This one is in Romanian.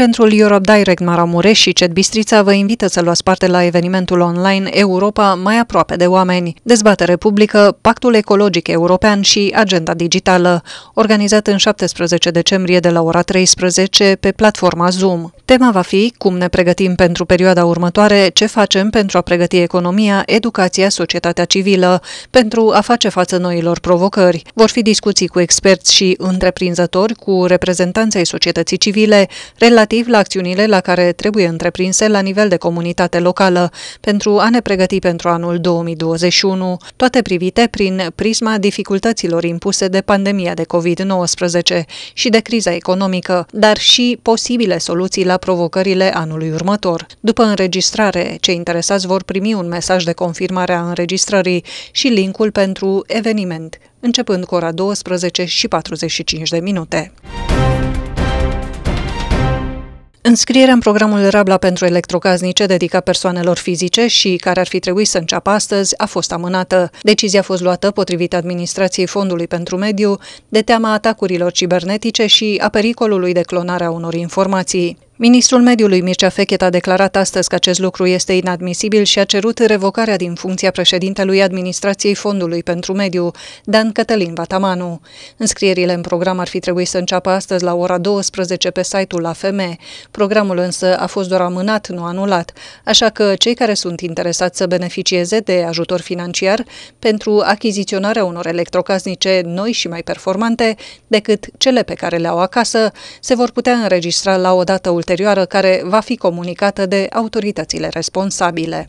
Centrul Europe Direct Maramureș și Bistrița vă invită să luați parte la evenimentul online Europa mai aproape de oameni, dezbatere publică, Pactul Ecologic European și Agenda Digitală, organizat în 17 decembrie de la ora 13 pe platforma Zoom. Tema va fi cum ne pregătim pentru perioada următoare, ce facem pentru a pregăti economia, educația, societatea civilă, pentru a face față noilor provocări. Vor fi discuții cu experți și întreprinzători, cu reprezentanții societății civile, relativ semnificativ la acțiunile la care trebuie întreprinse la nivel de comunitate locală pentru a ne pregăti pentru anul 2021, toate privite prin prisma dificultăților impuse de pandemia de COVID-19 și de criza economică, dar și posibile soluții la provocările anului următor. După înregistrare, cei interesați vor primi un mesaj de confirmare a înregistrării și linkul pentru eveniment, începând cu ora 12 și 45 de minute. Înscrierea în programul Rabla pentru electrocaznice dedicat persoanelor fizice și care ar fi trebuit să înceapă astăzi a fost amânată. Decizia a fost luată potrivit administrației Fondului pentru Mediu de teama atacurilor cibernetice și a pericolului de clonare a unor informații. Ministrul Mediului Mircea Fechet a declarat astăzi că acest lucru este inadmisibil și a cerut revocarea din funcția președintelui Administrației Fondului pentru Mediu, Dan Cătălin Vatamanu. Înscrierile în program ar fi trebuit să înceapă astăzi la ora 12 pe site-ul AFM. Programul însă a fost doar amânat, nu anulat, așa că cei care sunt interesați să beneficieze de ajutor financiar pentru achiziționarea unor electrocasnice noi și mai performante decât cele pe care le au acasă, se vor putea înregistra la o dată ulterioară ulterioară care va fi comunicată de autoritățile responsabile.